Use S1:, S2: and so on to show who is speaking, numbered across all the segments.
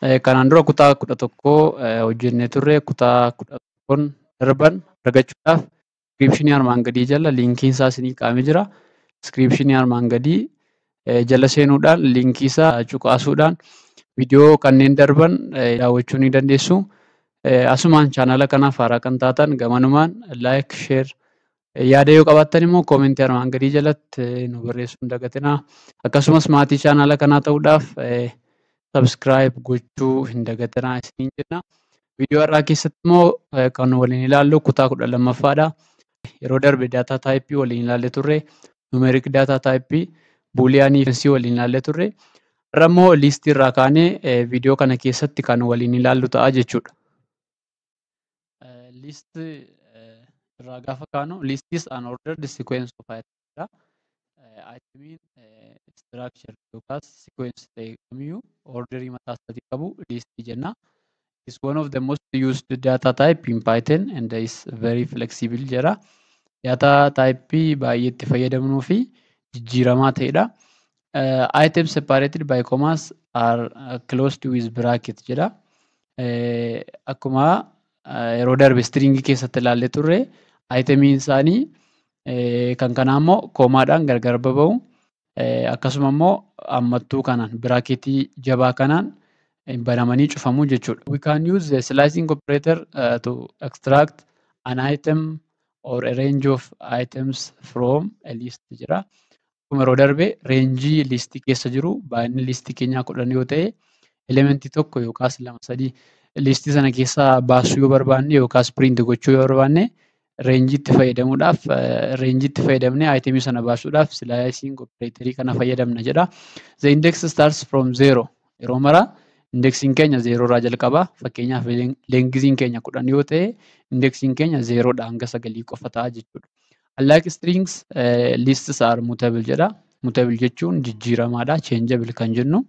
S1: Kanaan dura kutaa kudha tokko hojjennee turre. Kutaa kudha tokkoon darban argachuudhaaf iskiriipshinii armaan gadii jala liinkii isaa isinii qaamee jira. Iskiriipshinii armaan gadii jala seenuudhaan liinkii isaa cuqaasuudhaan viidiyoo kanneen darban daawwachuu ni dandeessu. Asumaan chaanala kanaaf haaraa kan taatan gamanumaan laayik, sheer yaada yoo qabaattan immoo koomentii armaan gadii jalatti nu barreessuun dagatina. Akkasumas maatii chaanala kanaa ta'uudhaaf Sabskiraayib gochuu hin dagatinaa isiniin jenna. Viidiyoo har'aa keessatti immoo eh, kan waliin ilaallu kutaa kudha lammaffaadha. Yeroo darbe daataa taayippii waliin ilaalle turre. numerik daataa taayippii buliyaanii fi waliin ilaalle turre. Har'a immoo liistii irraa kaanee eh, viidiyoo kana keessatti kan waliin ilaallu ta'a jechuudha. Eh, ስትራክቸር yookaas sequence ta'e kamiyyuu orderii mataa isaatii qabu list jenna. Is one of the most used data type in Python and is very flexible jedha. Data type baay'ee itti fayyadamnuu fi jijjiiramaa ta'edha. Uh, items separated by commas are uh, closed with bracket jedha. Uh, akkuma uh, yeroo darbe stringii keessatti ilaallee turre itemiin isaanii kan kanaa immoo koomaadhaan gargar baba'u. Eh, akkasuma immoo hammattuu kanaan biraaketii jabaa kanaan eh, banamanii cufamuu jechuudha. We can use the slicing operator eh, to extract an item or a range of items from a list jira. Akkuma yeroo darbe reenjii listii keessa jiru baay'inni listii keenyaa kudhan yoo ta'e elementii tokko yookaas lama sadii listii sana keessaa baasuu yoo barbaanne yookaas print gochuu yoo barbaanne reenjiitti fayyadamuudhaaf reenjiitti fayyadamnee aayitemii sana baasuudhaaf silaayisiin kooppireetarii kana fayyadamna jedha. The index starts from zero yeroo mara indeksiin keenya zeeroo irraa jalqaba fakkeenyaaf leengiziin keenya kudhan yoo ta'e indeksiin keenya zeeroodha hanga sagalii qofa ta'a jechuudha. Unlike strings lists are mutable jedha. Mutable jechuun jijjiiramaadha changeable kan jennu.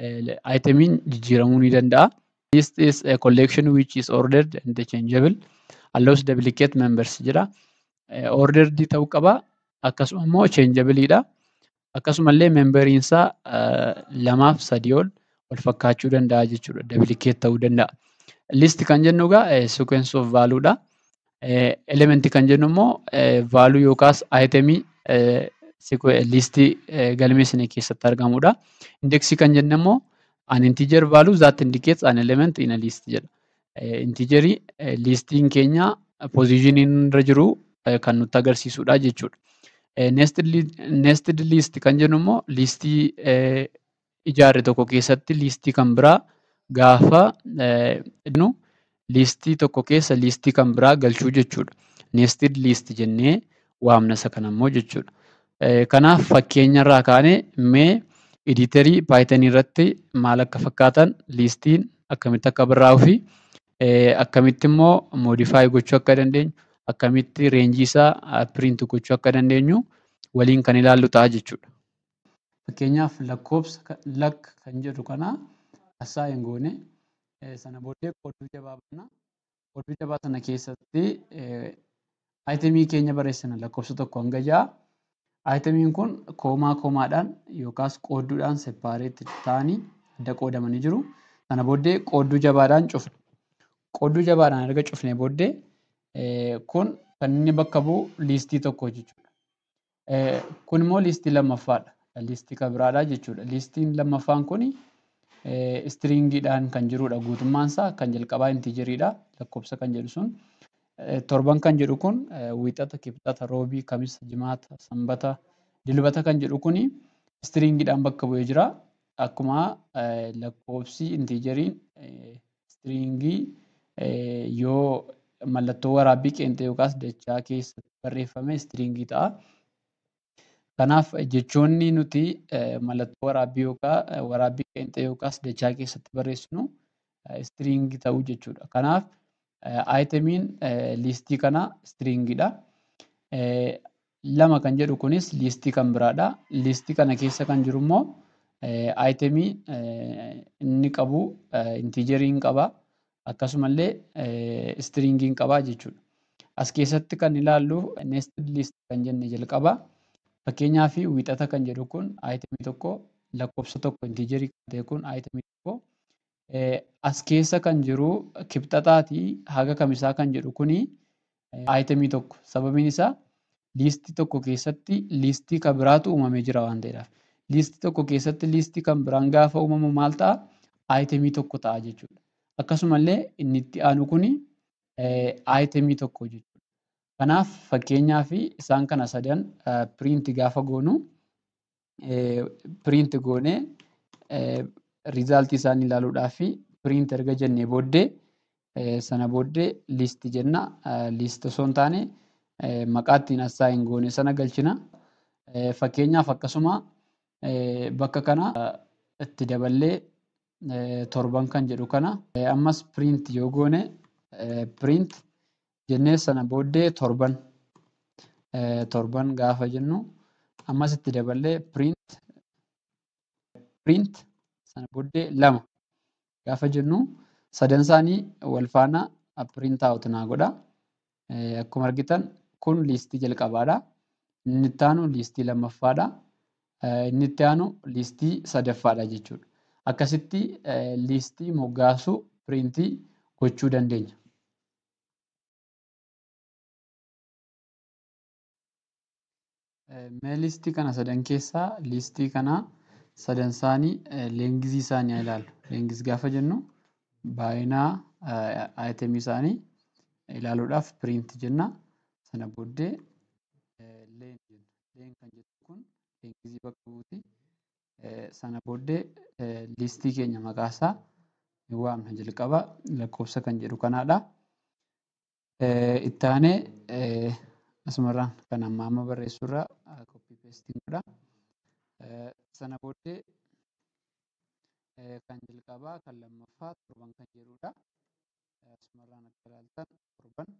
S1: Aayitemiin jijjiiramuu ni danda'a. List is a collection which is ordered and changeable. halluus dablikeet members jira. E, Ordeerdii ta'uu qaba. Akkasuma immoo cheenjabiliidha. Akkasumallee memberiinsaa e, lamaaf sadii ol ol fakkaachuu danda'a jechuudha. Dablikeet ta'uu danda'a. Listi kan jennu egaa sequence of valuudha. E, Elementi kan jennu immoo valuu yookaas itemii listii galmee sana keessatti argamudha. Indeksii kan jennu immoo an integer value that indicates an element in a list jedha. Eh, Intiijarii eh, liistiin keenya poozishiniin irra jiru eh, kan nutti agarsiisudha jechuudha. Neektid liist kan jennu liistii ijaarre tokko keessatti liistii kan biraa gaafa jennu liistii tokko keessa liistii kan biraa galchuu jechuudha. jennee waamna isa kana immoo jechuudha. Kanaaf fakkeenyarraa kaanee mee editarii paayitanii irratti maal akka fakkaatan liistiin akkamitti akka barraa'uu fi Eh, akkamitti immoo moodifaayi gochuu akka dandeenyu, akkamitti reenjii isaa ah, piriinti gochuu akka dandeenyu waliin kan ilaallu ta'a jechuudha. Fakkeenyaaf lakkoobsa lakka kan jedhu kana assaayin goone eh, sana booddee qooduu jabaa banna. jabaa sana keessatti aayitemii eh, keenya barreessina lakkoofsa tokko hanga ja'a. Aayitemiin kun koomaa koomaadhaan yookaas qoodduudhaan seppaareetti ta'anii adda qoodamanii jiru. Sana booddee qoodduu jabaadhaan cufu. Qooddoo jabaadhaan erga cufnee booddee eh, kun kan inni bakka bu'u liistii tokko jechuudha. Eh, kun immoo liistii lammaffaadha. Liistii kan biraadha jechuudha. Liistiin lammaffaan kun istiriingiidhaan eh, kan jirudha. Guutummaan isaa kan jalqabaa intiijariidha. Lakkoofsa kan jedhu sun. Torban kan jedhu kun wiixata, kibxata, roobii, kamisa, jimaata, sanbata, dilbata kan jedhu kun istiriingiidhaan bakka bu'ee jira. Akkuma lakkoofsi intiijariin istiriingii Eh, yoo mallattoo waraabbii qeenxee dachaa keessatti barreeffame istiriingii ta'a. Kanaaf jechoonni nuti eh, mallattoo waraabbii yookaan eh, waraabbii qeenxee yookaas dachaa keessatti barreessinu istiriingii ta'uu jechuudha. Kanaaf ayitamiin liistii kanaa istiriingiidha. Lama kan jedhu kunis liistii kan biraadha. Liistii kana keessa kan jirummoo ayitemii inni qabu intiijeriin qaba. Akkasumallee istiriingiin eh, qabaa jechuudha. As keessatti kan ilaallu neested liist kan jenne jalqabaa fakkeenyaa fi wiixata kan jedhu kun aayitemii tokko lakkoofsa tokko intiijerii kan ta'e kun aayitemii tokko. Eh, as keessa kan jiru kibxaxaatii haga kamisaa kan jedhu kuni aayitemii eh, tokko. Sababiin isaa liistii tokko keessatti liistii kan biraatu uumamee jira waan ta'eedhaaf. Liistii tokko keessatti liistii kan biraan gaafa uumamu maal ta'a? Aayitemii tokko ta'a jechuudha. Akkasumallee inni itti aanu kun aayitemii eh, tokko jechuudha. Kanaaf fakkeenyaaf isaan kana sadan eh, piriinti gaafa goonu eh, piriinti goonee riizaaltii isaanii ilaaluudhaaf piriinti erga jennee booddee sana booddee liistii jenna. Liistii osoo hin taane maqaa ittiin goone sana galchina. Fakkeenyaaf akkasuma bakka kana itti daballee E, torban kan jedhu kana. E, ammas print yoo goone e, print jennee sana booddee torban gaafa jennu ammas itti daballee print sana booddee lama gaafa jennu sadan isaanii wal faana print out na godha. Akkuma argitan kun liistii jalqabaadha. Inni itti aanu liistii lammaffaadha. Inni itti aanu liistii sadaffaadha jechuudha. Akkasitti eh, liistii moggaasuu piriintii gochuu dandeenya. Eh, mee liistii kana sadan keessaa liistii kana sadan isaanii eh, leengizii isaanii haa ilaallu. Leengis gaafa jennu baay'ina aayitemii isaanii ilaaluudhaaf piriinti jenna. Sana booddee leen kan kun bakka bu'uuti. E, sana booddee e, liistii keenya maqaasaa waamna jalqabaa lakkoofsa kan jedhu kanaadha. E, Itti aanee asumarraan kan amma amma barreessurraa koppii peestii godha. Sana booddee kan jalqabaa kan lammaffaa torban kan jedhudha. Asumarraan akka ilaaltan torban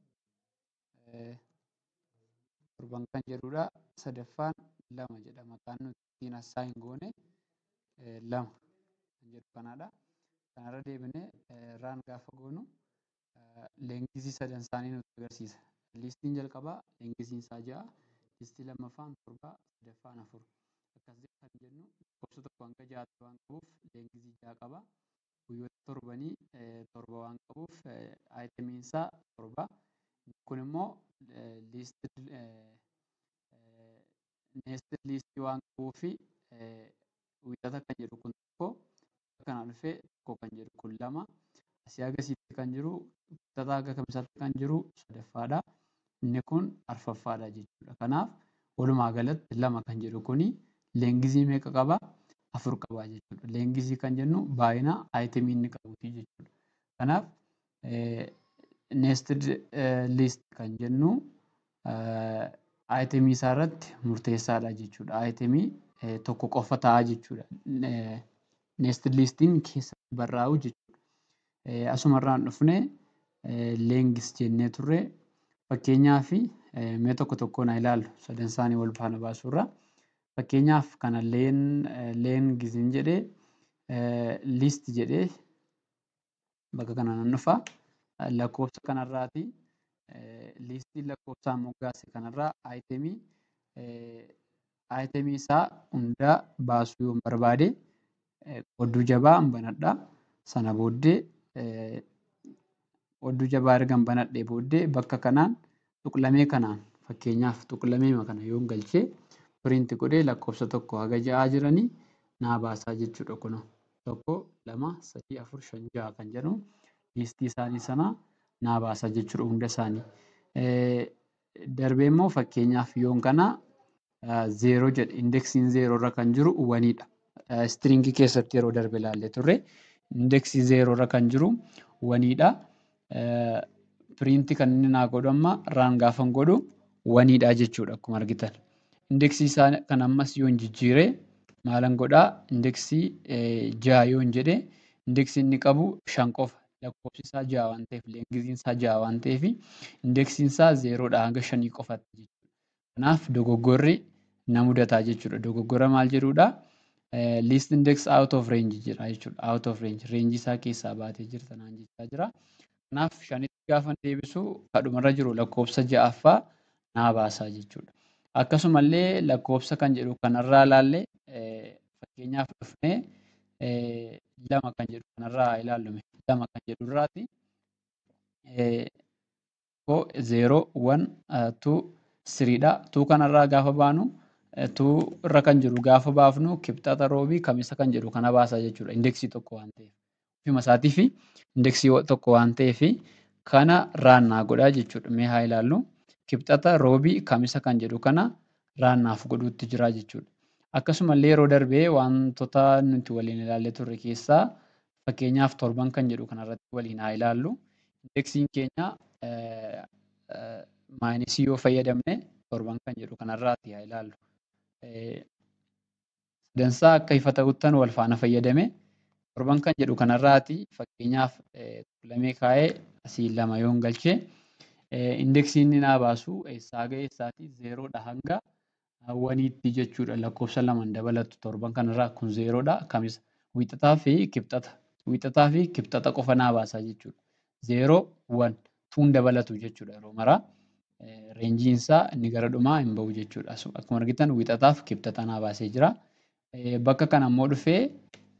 S1: torban kan jedhudha. Sadaffaan... lama jedha maqaan nuti ittiin assaa hin goone eh, lama kan jedhu kanadha. Kanarra deebinee irraan gaafa goonu leenjisii sadan isaanii nutti agarsiisa. Liistiin jalqabaa leengisiin isaa ja'a, liistii lammaffaan torbaa, sadaffaan afur akkasiin kan jennu lakkoofsa tokkoo hanga ja'aatti waan qabuuf leenjisii ja'a qabaa. Guyyoota torbanii torba waan qabuuf ayitamiin isaa torba. Kun immoo liistii... Neestii Liistii waan qabuufi Wiirata eh, kan jedhu kun tokko, kanaa dhufee tokko kan jedhu kun lama, asii gasitti kan jiru Wiirata haga tamsaatti kan jiru sadaffaadha. Inni kun afuraffaadha jechuudha. Kanaaf walumaa galatti lama kan jedhu kuni leengizii meeqa qaba? Afur qaba jechuudha. Leengizii kan jennu baay'ina ayitemii inni qabuuti jechuudha. Kanaaf eh, neestid eh, liist kan jennu. aayitemii isaa irratti murteessaadha jechuudha. Aayitemii eh, tokko qofa ta'a jechuudha. Eh, Neest liistiin keessatti barraa'u jechuudha. Eh, Asumarraan dhufnee leengis jennee turre fi mee tokko tokko naa ilaalu sadan isaanii wal faana baasurra. Fakkeenyaaf kana leengis hin jedhee liist jedhee bakka kana nan Lakkoofsa kanarraati. Eh, liistii lakkoofsaan moggaase kanarraa aayitemii eh, isaa hundaa baasuu yoon barbaade eh, odduu jabaa hin banadhaa. banadhee booddee bakka kanaan tuqlamee kanaan fakkeenyaaf tuqlameema kana yoon galchee piriinti godhee lakkoofsa tokko haga ja'aa jiranii naa baasaa jechuudha kunoo. Tokko, lama, sadii, afur, shan, kan jedhu liistii isaanii sanaa. naa baasa jechuudha hunda isaanii. Darbee fakkeenyaaf yoon kanaa zeeroo jedha. Indeksiin zeeroorra kan jiru waniidha. Istiriingii keessatti yeroo darbe ilaallee turre indeksii zeeroorra kan jiru waniidha. Piriinti kan inni naa godhu amma raan gaafan godhu waniidha jechuudha akkuma argitan. Indeksii isaa kan ammas yoon jijjiire maalan godhaa indeksii ja'a yoon jedhe indeksii inni qabu shan qofa. lakkoofsi isaa ja'a waan ta'eef, leengiziin ja'a waan ta'eef, indeksiin isaa zeeroodha hanga shanii qofatti jechuudha. Kanaaf dogoggorri na mudataa jechuudha. Dogoggora maal jedhuudha? Eh, List index out of range jira jechuudha. Out of range, reenjii isaa keessaa baatee jirtanaa jechaa jira. Kanaaf shanitti gaafa deebisu kadhumarra jiru lakkoofsa ja'affaa naa baasaa jechuudha. Akkasumallee lakkoofsa kan jedhu kanarraa ilaalle eh, fakkeenyaaf dhufnee lama kan jedhu kanarraa ilaallume lama tuu kanarraa gaafa baanu tuu irra kan jiru gaafa baafnu kibxata roobii kamisa kan jedhu kana baasaa jechuudha indeksii tokko waan ta'eef. fi indeksii kana jechuudha. Mee haa kibxata roobii kamisa kan jedhu kana raannaaf godhuutti jechuudha. Akkasumallee yeroo darbee wantoota nuti waliin ilaallee turre keessaa fakkeenyaaf torban kan jedhu kanarratti waliin haa ilaallu. Indeksiin keenya maayinasii yoo fayyadamne torban kan jedhu akka ifa wal faana fayyadame torban kan jedhu kanarraati fakkeenyaaf lamee kaa'ee asiin lama yoon galchee. indeksiin inni baasu eessaa gahee eessaati zeeroodhaa hanga wanitti jechuudha lakkoofsa lamaan dabalatu torban kanarraa kun zeeroodha. Akkamis wiixataa fi kibxata. Wiixataa fi kibxata qofa naa baasaa jechuudha. Zeeroo wan tuun dabalatu jechuudha yeroo maraa eh, reenjiin isaa inni gara dhumaa hin bahu jechuudha. Akkuma argitan wiixataa fi kibxata naa baasee jira. Eh, bakka kana immoo dhufee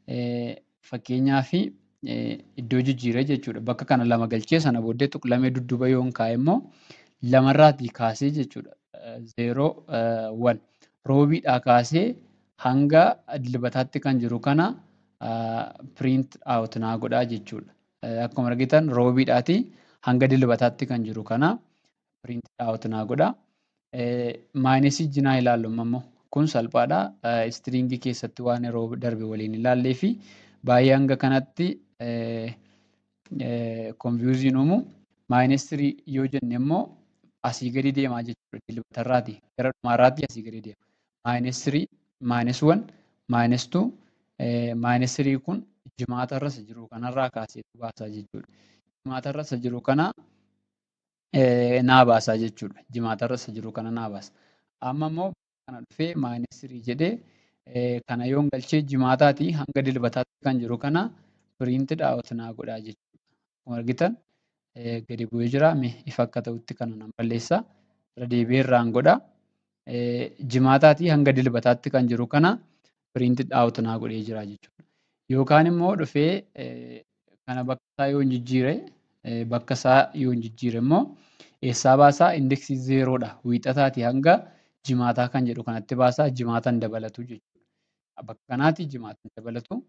S1: eh, fakkeenyaa fi iddoo jijjiiree jechuudha. Bakka kana lama galchee sana booddee lamee dudduuba yoon kaa'e immoo lamarraatii kaasee jechuudha. zeeroo uh, wan roobiidhaa kaasee hanga dibataatti kan jiru kana piriint aawut naa godhaa jechuudha. Akkuma argitan roobiidhaatii hanga dilbataatti kan jiru kana uh, piriint aawut naa godhaa. Maayinasii jinaa ilaaluun immoo kun salphaadha. Istiriingii uh, keessatti waan yeroo darbe waliin ilaallee fi baay'ee hanga kanatti konfiyuuziin uumu. Maayinas yoo jenne immoo asii gadi deemaa jechuudha. Dilbata irraati gara dhumaarraatti asii gadi deema. Maayinas tirii, maayinas wan, maayinas tuu, maayinas tirii kun jimaata irra jiru kanarraa kaasee baasaa jechuudha. Jimaata irra jiru kana naa baasaa jechuudha. Jimaata irra jiru kana naa baasa. Amma immoo kana dhufee maayinas tirii jedhee kana yoon galchee jimaataatii hanga dilbataatti kan jiru kana piriinti dhaawwatinaa godhaa jechuudha. Argitan gadi bu'ee jira. If akka ta'utti kana nan balleessa. Irra deebi'eerraan godha. Jimaataatii hanga dilbataatti kan jiru kana piriinti dhaawutu naa godhee jira jechuudha. Yookaan immoo dhufee kana bakka isaa yoo jijjiire bakka isaa yoo jijjiire immoo eessaa baasaa indeksii zeeroodha. Wiixataatii hanga jimaataa kan jedhu kanatti baasaa jimaatan dabalatu jechuudha. Bakka kanaati jimaatan dabalatu.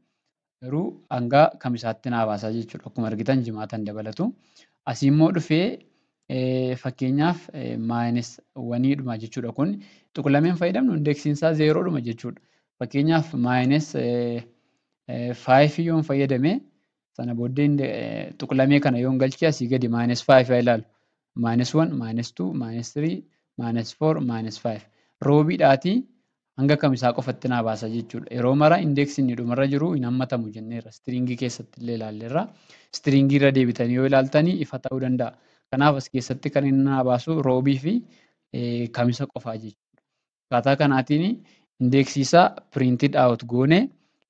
S1: Garuu hanga kamisaatti naa baasaa jechuudha. Akkuma argitan jimaatan dabalatu. Asii immoo dhufee eh, fakkeenyaaf eh, maayinas waniidhuma jechuudha. Kun tuqu fayyadamnu indeksiin isaa zeeroodhuma jechuudha. Fakkeenyaaf maayinas faayifii eh, yoon fayyadame sana booddee tuqu lamee kana yoon galchee asii gadi maayinas faayifaa ilaalu. Maayinas wan, maayinas tuu, maayinas tirii, maayinas foor, maayinas faayif. Roobiidhaatii. hanga kamisaa qofatti naa baasa jechuudha. Yeroo mara indeeksii dhumarra jiru hin hammatamu jenneerra. keessatti illee irra deebitanii yoo ilaaltanii ifa ta'uu danda'a. Kanaaf as keessatti kan roobii fi jechuudha. kanaatiin isaa goonee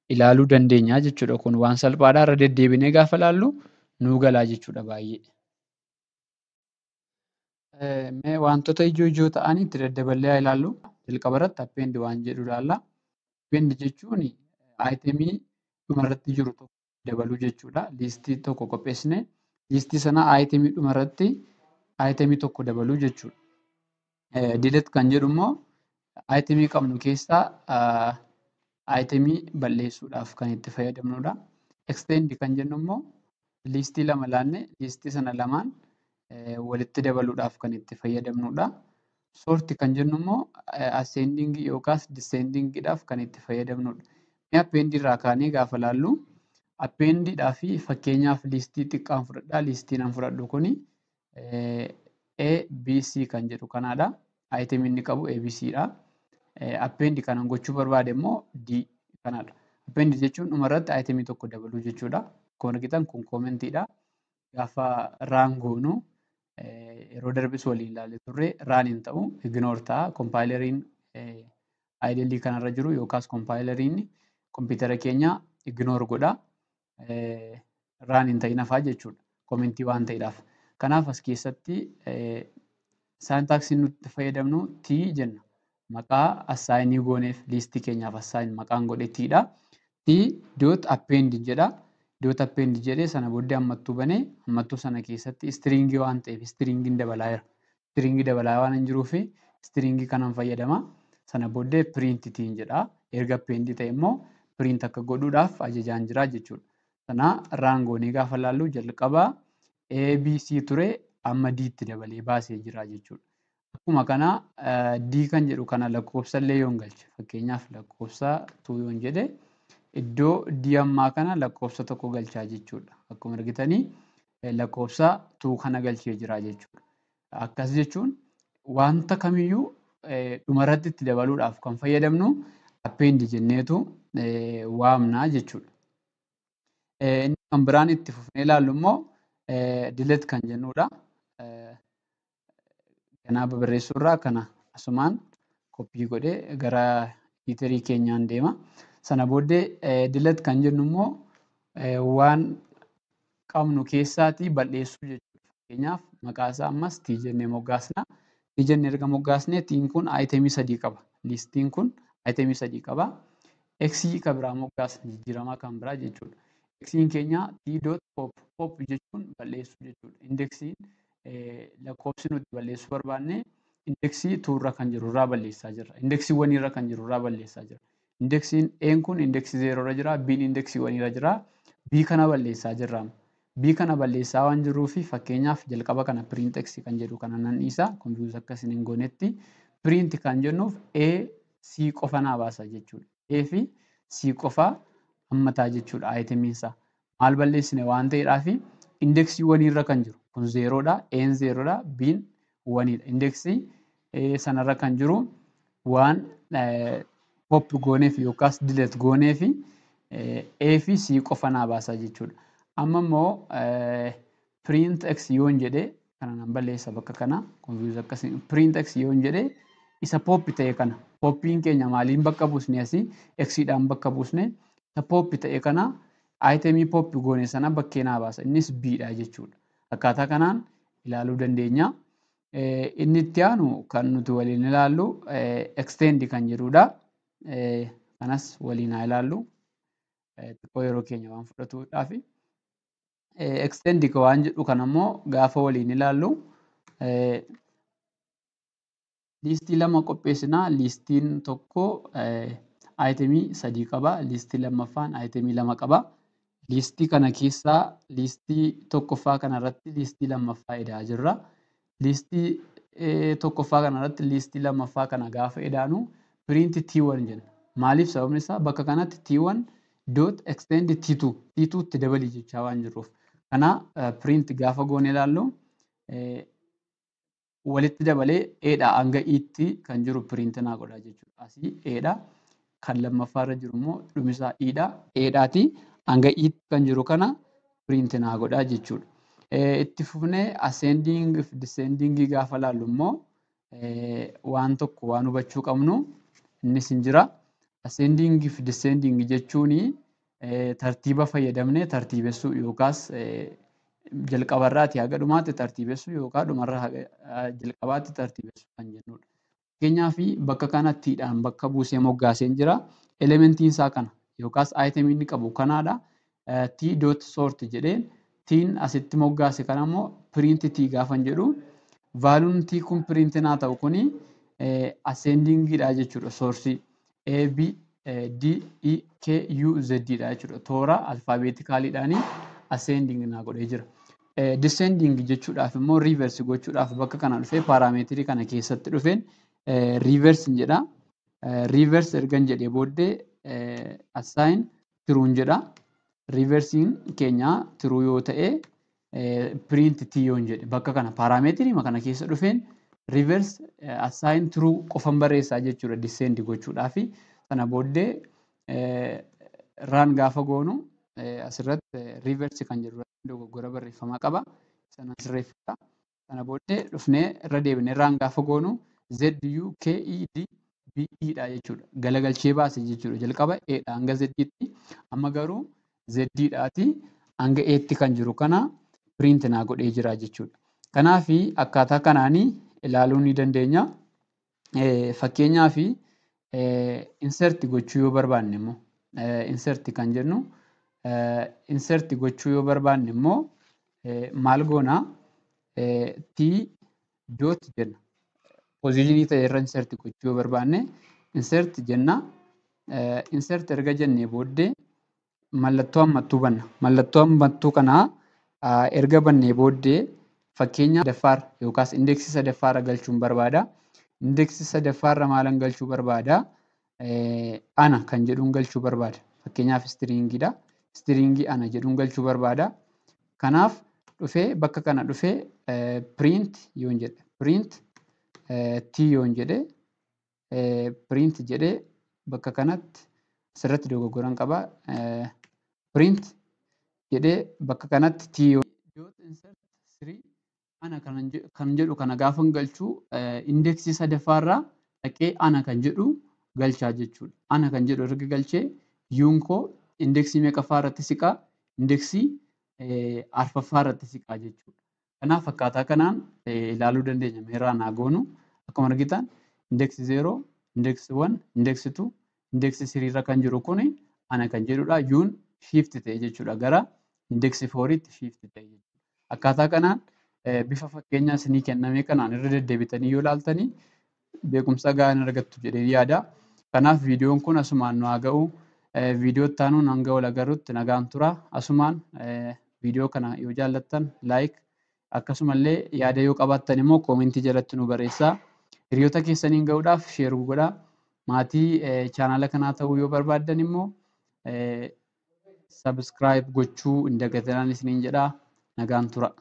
S1: ilaaluu dandeenya jechuudha. Kun waan salphaadhaa irra deddeebinee gaafa ilaallu nuu galaa jechuudha baay'ee. Mee wantoota ijoo ijoo ta'an itti daddaballee haa ilaallu. Jalqaba jalqabarratti appendi waan jedhu ilaallaa. Appendi jechuun aayitemii dhumarratti jiru tokko dabaluu jechuudha. Liistii tokko qopheessinee liistii sana aayitemii dhumarratti aayitemii tokko dabaluu jechuudha. Eh, Diilet kan jedhummoo aayitemii qabnu keessaa aayitemii eh, balleessuudhaaf kan itti fayyadamnudha. Eksteendii kan jennummoo liistii lama laannee liistii sana lamaan eh, walitti dabaluudhaaf kan itti fayyadamnudha. Ispoortii kan jennu immoo eh, asceendingii yookaas diseendiingiidhaaf kan itti fayyadamnudha. Mi'a appeendii irraa kaanee gaafa ilaallu appeendiidhaafi fakkeenyaaf liistii xiqqaan fudhadhaa liistiin an fudhadhu kun eh, A,B,C kan jedhu kanadha. Aayitemiin qabu ABC ABCdha. Eh, appeendii kanan gochuu barbaade immoo D kanadha. Appeendiis jechuun dhumarratti aayitemii tokko dabaluu jechuudha. Akkuma argitan kun koomentiidha. Gaafa raaan goonu... yeroo eh, darbis waliin ilaalee turre raaliin ta'u ignoor ta'a. Koompaayilariin eh, idlii kanarra jiru yookaas koompaayilariin kompiitara keenya ignoor godha. Eh, Raan hin ta'in hafaa jechuudha. Komintii waan ta'eedhaaf. Kanaaf as keessatti saayintaaksii nuti fayyadamnu T jenna. Maqaa assaayinii gooneef liistii keenyaaf assaayin maqaan godhe T'dha. T doot appeend jedha. Iddoo tapheen jedhee sana booddee hammattuu banee hammattuu sana keessatti istiriingii waan ta'eef istiriingiin dabalaa Istiriingii dabalaa waan hin jiruuf istiriingii kanan fayyadamaa. Sana booddee piriintitiin jedhaa. Erga piriintii ta'e immoo piriint akka godhuudhaaf ajajaan jiraa jechuudha. Kanaa irraan gaafa ilaallu jalqabaa ABC ture amma D'tti dabalee baasee jira jechuudha. Akkuma D kan jedhu kana lakkoofsa illee yoo hin galche fakkeenyaaf yoo iddoo di'ammaa kana lakkoofsa tokko galchaa jechuudha. Akkuma argitanii eh, lakkoofsa tuukana galchee jira jechuudha. Akkas jechuun wanta kamiyyuu eh, dhumarratti itti dabaluudhaaf kan fayyadamnu appeendi jenneetu eh, waamnaa jechuudha. Inni kan biraan itti fufnee ilaallu immoo dilat kan jennuudha. Kanaaf barreessuu irraa kana asumaan koppii godhee gara tiitarii keenyaan deema. Sana booddee eh, dilata kan jennu immoo eh, waan qabnu keessaatii bal'eessuu jechuudha. Fakkeenyaaf maqaa isaa ammas Tii jennee moggaasna. Tii jennee erga moggaasnee "T'in" kun aayitemii sadii qaba. Liistiin kun aayitemii sadii qaba. kan biraa moggaasna kan biraa jechuudha. "X'in" keenya "T.pop", "pop" jechuun bal'eessuu jechuudha. Indeksiin eh, lakkoofsi nuti balleessuu barbaanne indeksii 2 irra kan jiru irraa balleessaa jira. irra kan jiru irraa balleessaa Indeksiin E'n kun indeksii zeeroorra jira. B'n indeksiiwwaniirra jiraa, B kana balleessaa jirra. B kana balleessaa waan jiruufi fakkeenyaaf jalqaba kana piriinteksi kan jedhu kana nan isaa Kompiiwus akkas hin goonetti. Piriinti kan jennuuf A C qofa naa baasa jechuudha. E fi C qofa hammataa jechuudha ayitimiinsa. Maal balleessine waan ta'eedhaafi indeksiiwwaniirra kan jiru kun zeeroodha. E'n zeeroodha. B'n waniidha. Indeksii eh, sanarra kan jiru waan eh, Pop gooneef yookaas dilet gooneef A fi C qofa naa baasaa jechuudha. Amma immoo print x yoon jedhee kana nan balleessa bakka kana konfiyuuz akkasiin print x yoon jedhee isa pop ta'e kana poppiin keenya maaliin bakka buusne asii eksiidhaan bakka buusne isa pop ta'e kana aayitemii pop goone sana bakkee naa baasa innis biidha jechuudha. Akkaataa kanaan ilaaluu dandeenya. Inni itti aanu kan nuti waliin ilaallu extend kan jedhudha. kanas waliin haa ilaallu. Xiqqoo yeroo keenya waan fudhatuudhaaf. Extend waan jedhu kanammoo gaafa waliin ilaallu liistii lama qopheessinaa. Liistiin tokko aayitemii sadii qaba. Liistii lammaffaan aayitemii lama qaba. Liistii kana keessaa liistii tokkoffaa kanarratti liistii lammaffaa edaa jirra. Liistii tokkoffaa kanarratti liistii lammaffaa kana gaafa edaanu print t1 jenna. Maaliif sababni isaa bakka kanatti t1 dot extend t2 t itti dabalii jechaa waan jiruuf. Kanaa eh, print gaafa goone ilaallu eh, walitti dabalee eedha hanga iitti kan jiru print naa godha jechuudha. Asii eedha kan hanga kan jiru kana naa godha jechuudha. Eh, itti fufnee fi gaafa ilaallu waan tokko waan hubachuu qabnu. innis hin jira. Ascending fi descending jechuun eh, tartiiba fayyadamnee tartiibessuu yookaas eh, jalqabarraatii haga dhumaatti tartiibessuu yookaan dhumarraa eh, jalqabaatti tartiibessuu kan jennudha. Fakkeenyaaf bakka kanattiidhaan bakka buusee moggaaseen jira. Elementiin isaa kana yookaas item inni qabu kanadha. T dot sort jedhee tiin asitti moggaase kanammoo piriinti t gaafan jedhu. Vaaluun t kun piriinti naa ta'u kunii Eh, ascendingidha jechuudha soorsii A, B, eh, D, E, K, U, jechuudha. Toora alfaabeetikaaliidhaan ascending naa godhee jira. Eh, descending jechuudhaaf immoo reverse gochuudhaaf bakka kana dhufee paarameetirii kana keessatti dhufeen reverse jedha. Reverse ergan jedhee booddee assign tiruun jedha. Reversiin keenya tiruu yoo ta'e print tiyoon jedhe bakka kana paarameetirii kana keessa dhufeen rivers eh, assain true qofan barreessaa jechuudha descend gochuudhaa fi sana booddee eh, run gaafa goonu eh, asirratti reverse kan jedhu dogoggora barreeffamaa qaba. booddee dhufnee irra gaafa goonu e, e jechuudha. Galagalchee baase jechuudha jalqaba Eedha hanga Zdiitti. Amma garuu Zdiidhaati hanga Eetti kan jiru kana print naa godhee jira jechuudha. Kanaaf akkaataa kanaanii ilaaluu ni dandeenya. Eh, Fakkeenyaa fi eh, inserti gochuu yoo barbaanne immoo eh, inserti kan jennu inserti gochuu yoo barbaanne maal goonaa jenna. ta'e irra inserti gochuu yoo barbaanne inserti jenna. Inserti erga jennee booddee mallattoo hammattuu bana. Mallattoo ammattuu kana ah, erga bannee booddee Fakkeenya sadaffaa yookaas indeeksii sadaffaarra galchuun barbaada. Indeeksii sadaffaarra maalan galchuu barbaada? Ana kan jedhuun galchuu barbaada. Fakkeenyaaf istiriingiidha. Istiriingii ana jedhuun galchuu barbaada. Kanaaf dhufee bakka kana dhufee piriint yoon jedhe piriint t yoon jedhe piriint jedhee bakka kanatti asirratti dogoggoran qaba. Piriint jedhee bakka kanatti t ana kan jedhu kana gaafan galchuu eh, indeeksii sadaffaarraa dhaqee ana kan jedhu galchaa jechuudha. Ana kan jedhu erga galchee yuun koo indeeksii meeqaffaa irratti siqaa indeeksii eh, arfaffaa irratti siqaa jechuudha. Kanaaf akkaataa kanaan eh, ilaaluu dandeenya meerraan haa goonu. argitan indeeksii zero, indeeksii wan, indeeksii tuu, indeeksii siriirra kan jiru kuni ana kan jedhudha. Yuun shiifti ta'e jechuudha. Gara indeeksii fooriitti shiifti ta'e jechuudha. Akkaataa kanaan bifa fakkeenyaa isinii kenname kanaan irra deddeebitanii yoo laaltanii beekumsa gaariin argattu jedhee yaada. Kanaaf viidiyoon kun asumaan nu haa ga'u. Viidiyoo taanuun hanga wal agarrutti nagaan tura. Asumaan viidiyoo kana yoo jaallattan laayik akkasumallee yaada yoo qabaattan immoo koomentii jalatti nu barreessaa. Hiriyoota keessaniin ga'uudhaaf sheeruu godhaa. Maatii chaanaala kanaa ta'uu yoo barbaaddan immoo sabiskiraayib gochuu hin dagatanaan isiniin jedhaa. Nagaan tura.